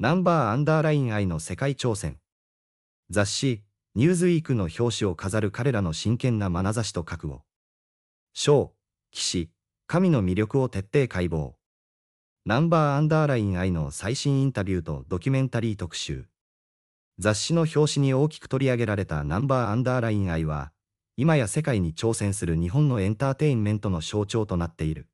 ナンバーアンダーライン愛の世界挑戦。雑誌、ニューズウィークの表紙を飾る彼らの真剣な眼差しと覚悟。章、騎士、神の魅力を徹底解剖。ナンバーアンダーライン愛の最新インタビューとドキュメンタリー特集。雑誌の表紙に大きく取り上げられたナンバーアンダーライン愛は、今や世界に挑戦する日本のエンターテインメントの象徴となっている。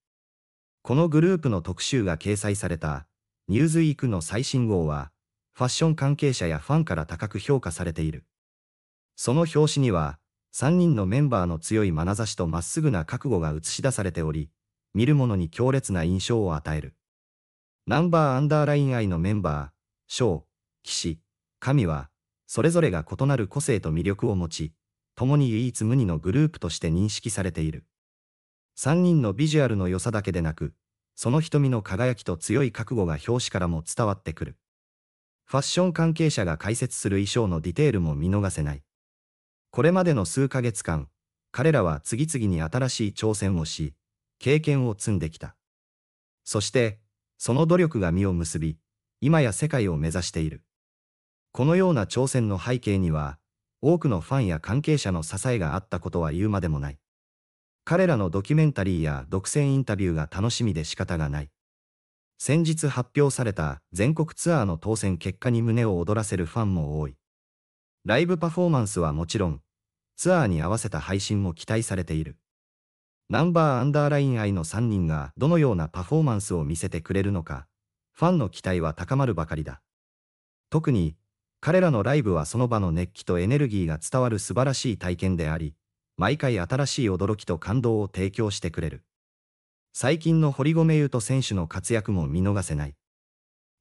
このグループの特集が掲載されたニューズイークの最新号は、ファッション関係者やファンから高く評価されている。その表紙には、3人のメンバーの強い眼差しとまっすぐな覚悟が映し出されており、見る者に強烈な印象を与える。ナンバーアンダーラインイのメンバー、ショー、騎士、神は、それぞれが異なる個性と魅力を持ち、共に唯一無二のグループとして認識されている。3人のビジュアルの良さだけでなく、その瞳の輝きと強い覚悟が表紙からも伝わってくる。ファッション関係者が解説する衣装のディテールも見逃せない。これまでの数ヶ月間、彼らは次々に新しい挑戦をし、経験を積んできた。そして、その努力が実を結び、今や世界を目指している。このような挑戦の背景には、多くのファンや関係者の支えがあったことは言うまでもない。彼らのドキュメンタリーや独占インタビューが楽しみで仕方がない。先日発表された全国ツアーの当選結果に胸を躍らせるファンも多い。ライブパフォーマンスはもちろん、ツアーに合わせた配信も期待されている。ナンバーアンダーライン愛の3人がどのようなパフォーマンスを見せてくれるのか、ファンの期待は高まるばかりだ。特に、彼らのライブはその場の熱気とエネルギーが伝わる素晴らしい体験であり、毎回新しい驚きと感動を提供してくれる。最近の堀米優斗選手の活躍も見逃せない。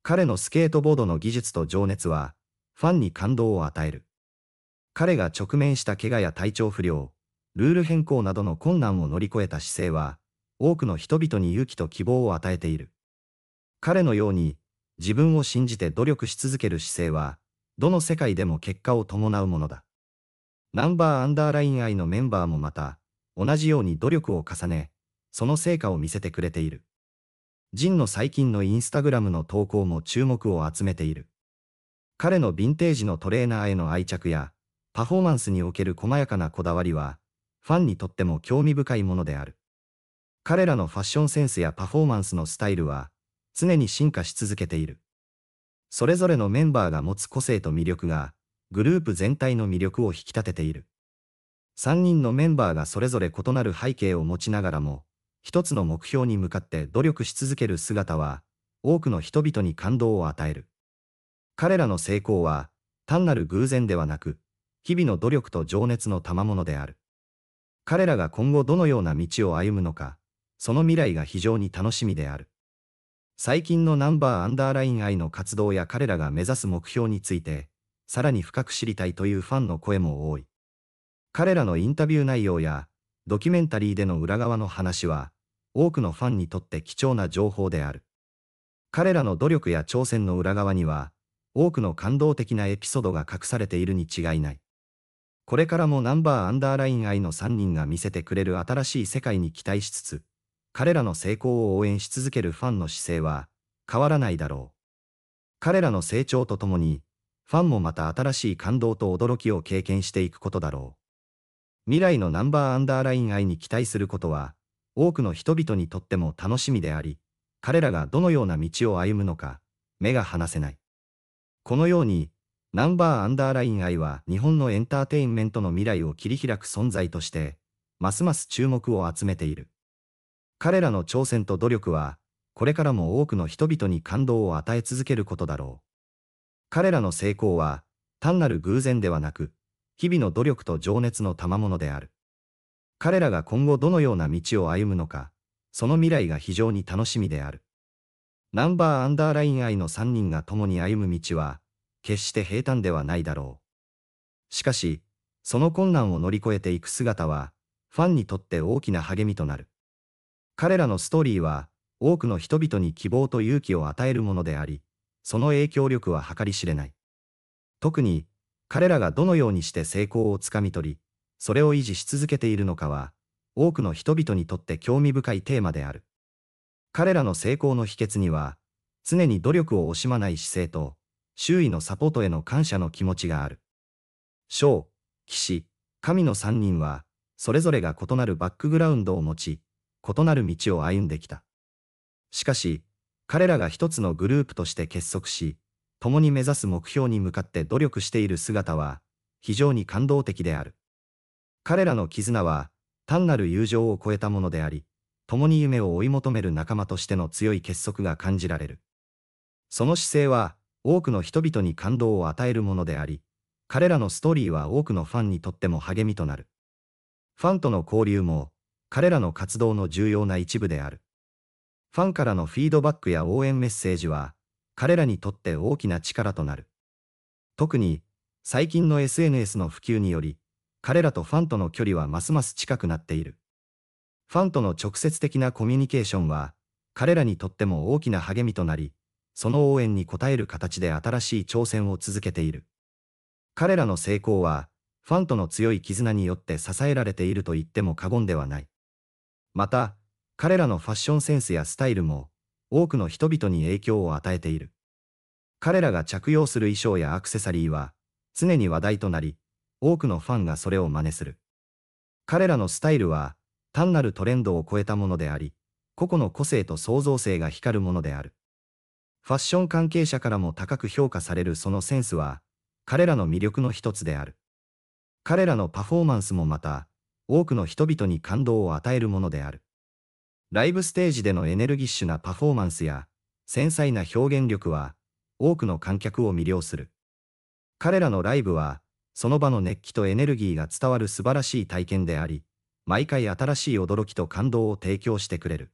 彼のスケートボードの技術と情熱は、ファンに感動を与える。彼が直面した怪我や体調不良、ルール変更などの困難を乗り越えた姿勢は、多くの人々に勇気と希望を与えている。彼のように、自分を信じて努力し続ける姿勢は、どの世界でも結果を伴うものだ。ナンバーアンダーライン愛のメンバーもまた、同じように努力を重ね、その成果を見せてくれている。ジンの最近のインスタグラムの投稿も注目を集めている。彼のヴィンテージのトレーナーへの愛着や、パフォーマンスにおける細やかなこだわりは、ファンにとっても興味深いものである。彼らのファッションセンスやパフォーマンスのスタイルは、常に進化し続けている。それぞれのメンバーが持つ個性と魅力が、グループ全体の魅力を引き立てている。3人のメンバーがそれぞれ異なる背景を持ちながらも、一つの目標に向かって努力し続ける姿は、多くの人々に感動を与える。彼らの成功は、単なる偶然ではなく、日々の努力と情熱の賜物である。彼らが今後どのような道を歩むのか、その未来が非常に楽しみである。最近のナンバーアンダーライン愛の活動や彼らが目指す目標について、さらに深く知りたいというファンの声も多い。彼らのインタビュー内容や、ドキュメンタリーでの裏側の話は、多くのファンにとって貴重な情報である。彼らの努力や挑戦の裏側には、多くの感動的なエピソードが隠されているに違いない。これからもナンバーアンダーライン愛の3人が見せてくれる新しい世界に期待しつつ、彼らの成功を応援し続けるファンの姿勢は変わらないだろう。彼らの成長とともに、ファンもまた新しい感動と驚きを経験していくことだろう。未来のナンバーアンダーライン愛に期待することは、多くの人々にとっても楽しみであり、彼らがどのような道を歩むのか、目が離せない。このように、ナンバーアンダーライン愛は日本のエンターテインメントの未来を切り開く存在として、ますます注目を集めている。彼らの挑戦と努力は、これからも多くの人々に感動を与え続けることだろう。彼らの成功は、単なる偶然ではなく、日々の努力と情熱の賜物である。彼らが今後どのような道を歩むのか、その未来が非常に楽しみである。ナンバーアンダーライン愛の3人が共に歩む道は、決して平坦ではないだろう。しかし、その困難を乗り越えていく姿は、ファンにとって大きな励みとなる。彼らのストーリーは、多くの人々に希望と勇気を与えるものであり、その影響力は計り知れない。特に、彼らがどのようにして成功をつかみ取り、それを維持し続けているのかは、多くの人々にとって興味深いテーマである。彼らの成功の秘訣には、常に努力を惜しまない姿勢と、周囲のサポートへの感謝の気持ちがある。小、騎士、神の三人は、それぞれが異なるバックグラウンドを持ち、異なる道を歩んできた。しかし、彼らが一つのグループとして結束し、共に目指す目標に向かって努力している姿は、非常に感動的である。彼らの絆は、単なる友情を超えたものであり、共に夢を追い求める仲間としての強い結束が感じられる。その姿勢は、多くの人々に感動を与えるものであり、彼らのストーリーは多くのファンにとっても励みとなる。ファンとの交流も、彼らの活動の重要な一部である。ファンからのフィードバックや応援メッセージは、彼らにとって大きな力となる。特に、最近の SNS の普及により、彼らとファンとの距離はますます近くなっている。ファンとの直接的なコミュニケーションは、彼らにとっても大きな励みとなり、その応援に応える形で新しい挑戦を続けている。彼らの成功は、ファンとの強い絆によって支えられていると言っても過言ではない。また、彼らのファッションセンスやスタイルも多くの人々に影響を与えている。彼らが着用する衣装やアクセサリーは常に話題となり、多くのファンがそれを真似する。彼らのスタイルは単なるトレンドを超えたものであり、個々の個性と創造性が光るものである。ファッション関係者からも高く評価されるそのセンスは、彼らの魅力の一つである。彼らのパフォーマンスもまた、多くの人々に感動を与えるものである。ライブステージでのエネルギッシュなパフォーマンスや、繊細な表現力は、多くの観客を魅了する。彼らのライブは、その場の熱気とエネルギーが伝わる素晴らしい体験であり、毎回新しい驚きと感動を提供してくれる。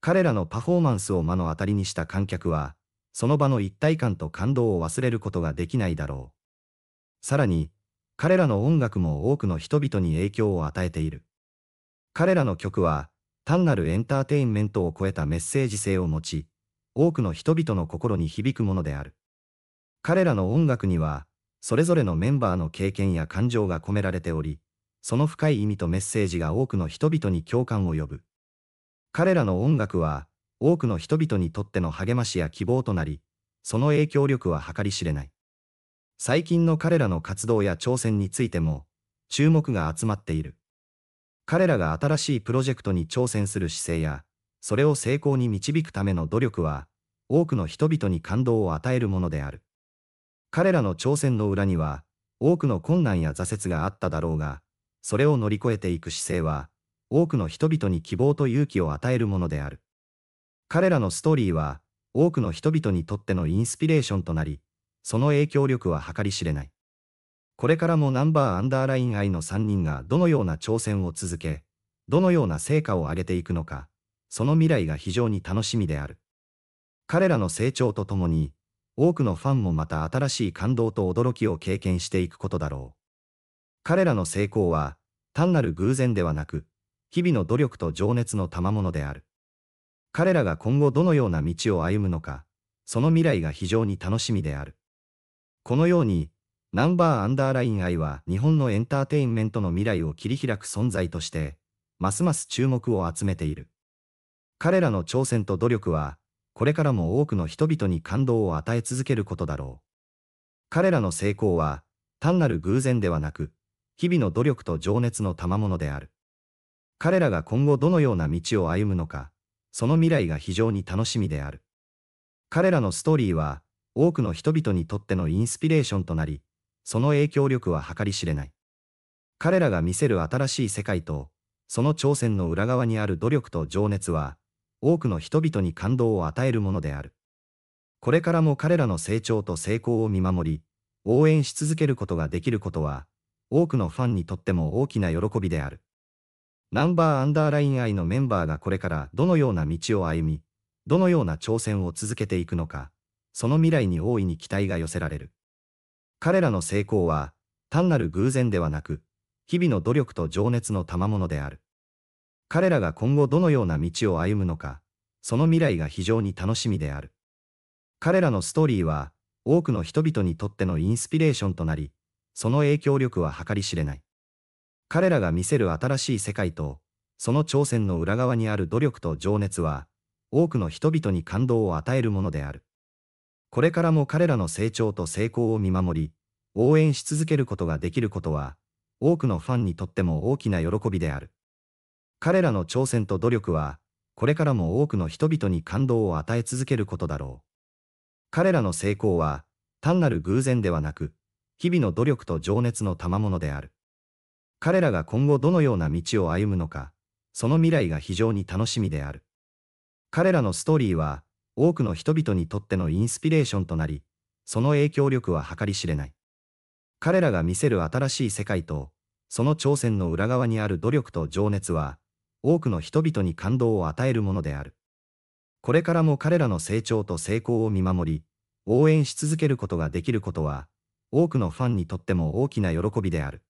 彼らのパフォーマンスを目の当たりにした観客は、その場の一体感と感動を忘れることができないだろう。さらに、彼らの音楽も多くの人々に影響を与えている。彼らの曲は、単なるエンターテインメントを超えたメッセージ性を持ち、多くの人々の心に響くものである。彼らの音楽には、それぞれのメンバーの経験や感情が込められており、その深い意味とメッセージが多くの人々に共感を呼ぶ。彼らの音楽は、多くの人々にとっての励ましや希望となり、その影響力は計り知れない。最近の彼らの活動や挑戦についても、注目が集まっている。彼らが新しいプロジェクトに挑戦する姿勢や、それを成功に導くための努力は、多くの人々に感動を与えるものである。彼らの挑戦の裏には、多くの困難や挫折があっただろうが、それを乗り越えていく姿勢は、多くの人々に希望と勇気を与えるものである。彼らのストーリーは、多くの人々にとってのインスピレーションとなり、その影響力は計り知れない。これからもナンバーアンダーライン愛の3人がどのような挑戦を続け、どのような成果を上げていくのか、その未来が非常に楽しみである。彼らの成長とともに、多くのファンもまた新しい感動と驚きを経験していくことだろう。彼らの成功は、単なる偶然ではなく、日々の努力と情熱の賜物である。彼らが今後どのような道を歩むのか、その未来が非常に楽しみである。このように、ナンバーアンダーライン I は日本のエンターテインメントの未来を切り開く存在として、ますます注目を集めている。彼らの挑戦と努力は、これからも多くの人々に感動を与え続けることだろう。彼らの成功は、単なる偶然ではなく、日々の努力と情熱の賜物である。彼らが今後どのような道を歩むのか、その未来が非常に楽しみである。彼らのストーリーは、多くの人々にとってのインスピレーションとなり、その影響力は計り知れない。彼らが見せる新しい世界と、その挑戦の裏側にある努力と情熱は、多くの人々に感動を与えるものである。これからも彼らの成長と成功を見守り、応援し続けることができることは、多くのファンにとっても大きな喜びである。ナンバーアンダーライン愛のメンバーがこれからどのような道を歩み、どのような挑戦を続けていくのか、その未来に大いに期待が寄せられる。彼らの成功は、単なる偶然ではなく、日々の努力と情熱の賜物である。彼らが今後どのような道を歩むのか、その未来が非常に楽しみである。彼らのストーリーは、多くの人々にとってのインスピレーションとなり、その影響力は計り知れない。彼らが見せる新しい世界と、その挑戦の裏側にある努力と情熱は、多くの人々に感動を与えるものである。これからも彼らの成長と成功を見守り、応援し続けることができることは、多くのファンにとっても大きな喜びである。彼らの挑戦と努力は、これからも多くの人々に感動を与え続けることだろう。彼らの成功は、単なる偶然ではなく、日々の努力と情熱の賜物である。彼らが今後どのような道を歩むのか、その未来が非常に楽しみである。彼らのストーリーは、多くの人々にとってのインスピレーションとなり、その影響力は計り知れない。彼らが見せる新しい世界と、その挑戦の裏側にある努力と情熱は、多くの人々に感動を与えるものである。これからも彼らの成長と成功を見守り、応援し続けることができることは、多くのファンにとっても大きな喜びである。